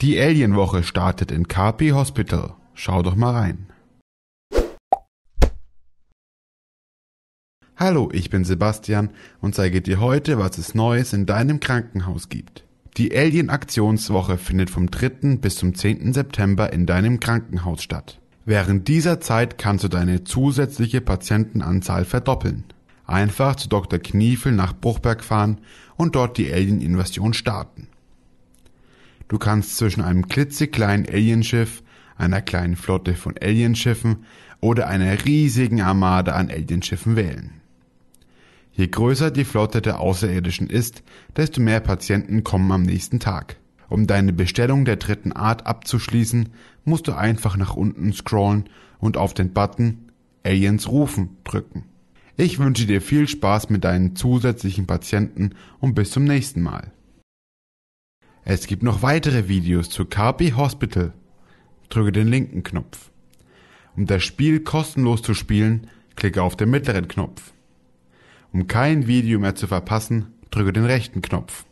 Die Alien-Woche startet in KP Hospital. Schau doch mal rein. Hallo, ich bin Sebastian und zeige dir heute, was es Neues in deinem Krankenhaus gibt. Die Alien-Aktionswoche findet vom 3. bis zum 10. September in deinem Krankenhaus statt. Während dieser Zeit kannst du deine zusätzliche Patientenanzahl verdoppeln. Einfach zu Dr. Kniefel nach Bruchberg fahren und dort die Alien-Invasion starten. Du kannst zwischen einem klitzekleinen Alienschiff, einer kleinen Flotte von Alienschiffen oder einer riesigen Armada an Alienschiffen wählen. Je größer die Flotte der Außerirdischen ist, desto mehr Patienten kommen am nächsten Tag. Um deine Bestellung der dritten Art abzuschließen, musst du einfach nach unten scrollen und auf den Button Aliens rufen drücken. Ich wünsche dir viel Spaß mit deinen zusätzlichen Patienten und bis zum nächsten Mal. Es gibt noch weitere Videos zu KP Hospital. Drücke den linken Knopf. Um das Spiel kostenlos zu spielen, klicke auf den mittleren Knopf. Um kein Video mehr zu verpassen, drücke den rechten Knopf.